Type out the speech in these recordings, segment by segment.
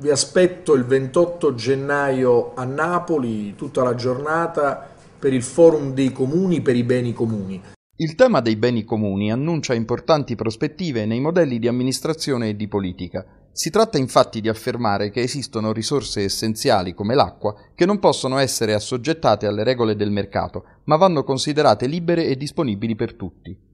vi aspetto il 28 gennaio a Napoli tutta la giornata per il forum dei comuni per i beni comuni. Il tema dei beni comuni annuncia importanti prospettive nei modelli di amministrazione e di politica. Si tratta infatti di affermare che esistono risorse essenziali come l'acqua che non possono essere assoggettate alle regole del mercato, ma vanno considerate libere e disponibili per tutti.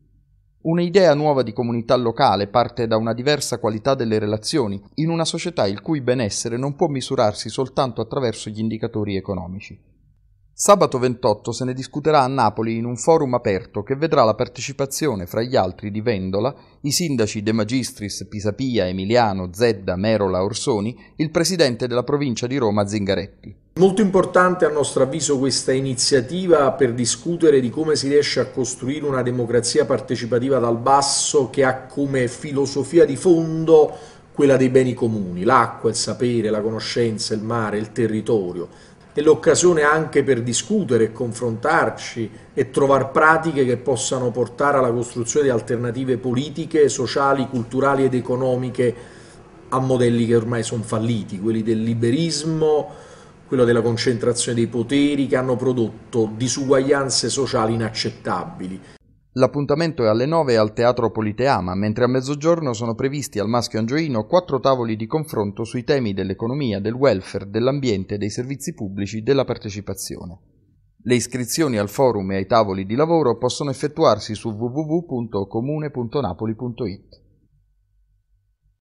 Un'idea nuova di comunità locale parte da una diversa qualità delle relazioni, in una società il cui benessere non può misurarsi soltanto attraverso gli indicatori economici. Sabato 28 se ne discuterà a Napoli in un forum aperto che vedrà la partecipazione, fra gli altri, di Vendola, i sindaci De Magistris, Pisapia, Emiliano, Zedda, Merola, Orsoni, il presidente della provincia di Roma Zingaretti. Molto importante a nostro avviso questa iniziativa per discutere di come si riesce a costruire una democrazia partecipativa dal basso che ha come filosofia di fondo quella dei beni comuni, l'acqua, il sapere, la conoscenza, il mare, il territorio. È l'occasione anche per discutere, confrontarci e trovare pratiche che possano portare alla costruzione di alternative politiche, sociali, culturali ed economiche a modelli che ormai sono falliti, quelli del liberismo, quello della concentrazione dei poteri che hanno prodotto disuguaglianze sociali inaccettabili. L'appuntamento è alle 9 al Teatro Politeama, mentre a mezzogiorno sono previsti al Maschio Angioino quattro tavoli di confronto sui temi dell'economia, del welfare, dell'ambiente, dei servizi pubblici, della partecipazione. Le iscrizioni al forum e ai tavoli di lavoro possono effettuarsi su www.comune.napoli.it.